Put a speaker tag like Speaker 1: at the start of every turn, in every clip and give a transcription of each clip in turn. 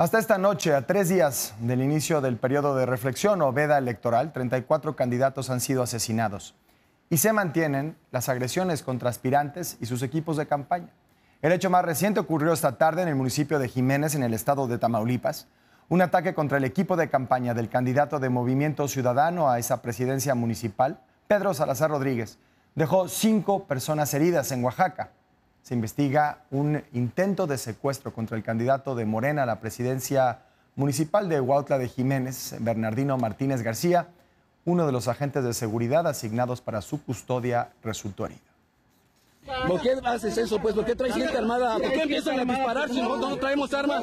Speaker 1: Hasta esta noche, a tres días del inicio del periodo de reflexión o veda electoral, 34 candidatos han sido asesinados y se mantienen las agresiones contra aspirantes y sus equipos de campaña. El hecho más reciente ocurrió esta tarde en el municipio de Jiménez, en el estado de Tamaulipas, un ataque contra el equipo de campaña del candidato de Movimiento Ciudadano a esa presidencia municipal, Pedro Salazar Rodríguez. Dejó cinco personas heridas en Oaxaca se investiga un intento de secuestro contra el candidato de Morena a la presidencia municipal de Huautla de Jiménez, Bernardino Martínez García. Uno de los agentes de seguridad asignados para su custodia resultó herido.
Speaker 2: ¿Por qué haces eso? Pues, ¿por qué traes gente armada? ¿Por qué empiezan a disparar si nosotros no traemos armas?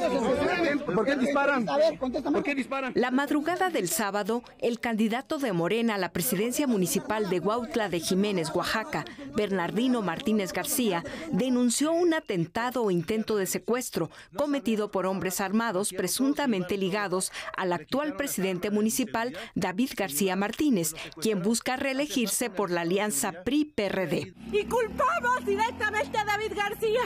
Speaker 2: ¿Por qué disparan?
Speaker 3: ¿Por qué disparan? La madrugada del sábado, el candidato de Morena a la presidencia municipal de Huautla de Jiménez, Oaxaca, Bernardino Martínez García, denunció un atentado o intento de secuestro cometido por hombres armados presuntamente ligados al actual presidente municipal, David García Martínez, quien busca reelegirse por la alianza PRI-PRD. Y directamente a David García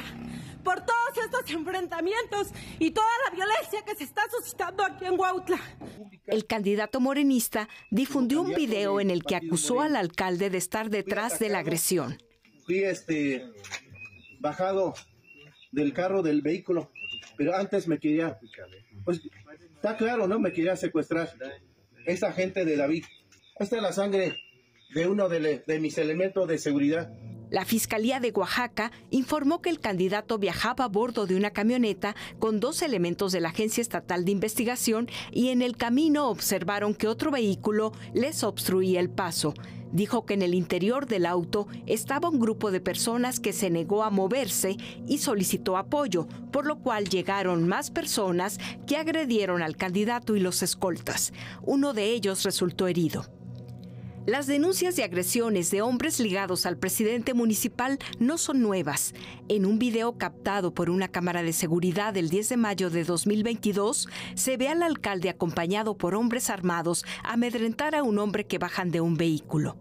Speaker 3: por todos estos enfrentamientos y toda la violencia que se está suscitando aquí en Huautla. El candidato morenista difundió un video en el que acusó al alcalde de estar detrás de la agresión.
Speaker 2: Fui este bajado del carro del vehículo, pero antes me quería pues, está claro, ¿no? Me quería secuestrar esta gente de David. Esta es la sangre de uno de, de mis elementos de seguridad.
Speaker 3: La Fiscalía de Oaxaca informó que el candidato viajaba a bordo de una camioneta con dos elementos de la Agencia Estatal de Investigación y en el camino observaron que otro vehículo les obstruía el paso. Dijo que en el interior del auto estaba un grupo de personas que se negó a moverse y solicitó apoyo, por lo cual llegaron más personas que agredieron al candidato y los escoltas. Uno de ellos resultó herido. Las denuncias de agresiones de hombres ligados al presidente municipal no son nuevas. En un video captado por una cámara de seguridad el 10 de mayo de 2022, se ve al alcalde acompañado por hombres armados amedrentar a un hombre que bajan de un vehículo.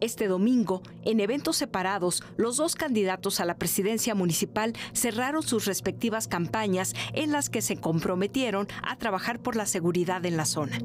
Speaker 3: Este domingo, en eventos separados, los dos candidatos a la presidencia municipal cerraron sus respectivas campañas en las que se comprometieron a trabajar por la seguridad en la zona.